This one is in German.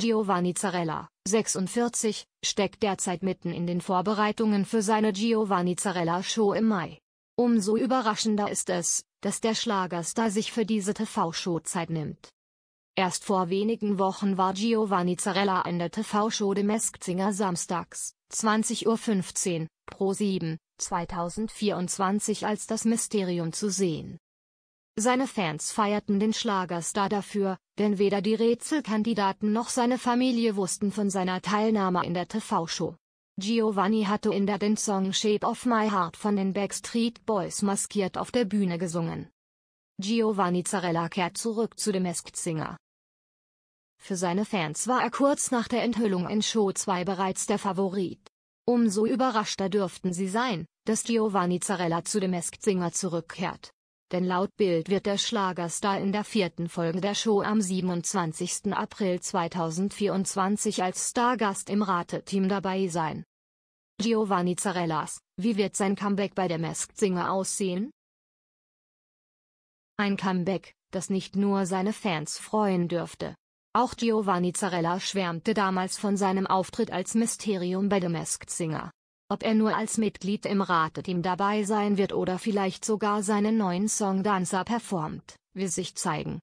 Giovanni Zarella, 46, steckt derzeit mitten in den Vorbereitungen für seine Giovanni Zarella Show im Mai. Umso überraschender ist es, dass der Schlagerstar sich für diese TV-Show Zeit nimmt. Erst vor wenigen Wochen war Giovanni Zarella in der TV-Show dem Eskzinger samstags, 20.15 Uhr, Pro 7, 2024 als das Mysterium zu sehen. Seine Fans feierten den Schlagerstar dafür, denn weder die Rätselkandidaten noch seine Familie wussten von seiner Teilnahme in der TV-Show. Giovanni hatte in der den Song Shape of My Heart von den Backstreet Boys maskiert auf der Bühne gesungen. Giovanni Zarella kehrt zurück zu dem Masked Singer. Für seine Fans war er kurz nach der Enthüllung in Show 2 bereits der Favorit. Umso überraschter dürften sie sein, dass Giovanni Zarella zu dem Masked Singer zurückkehrt denn laut Bild wird der Schlagerstar in der vierten Folge der Show am 27. April 2024 als Stargast im Rateteam dabei sein. Giovanni Zarellas, wie wird sein Comeback bei der Masked Singer aussehen? Ein Comeback, das nicht nur seine Fans freuen dürfte. Auch Giovanni Zarella schwärmte damals von seinem Auftritt als Mysterium bei The Masked Singer. Ob er nur als Mitglied im Rateteam dabei sein wird oder vielleicht sogar seinen neuen Song Dancer performt, wird sich zeigen.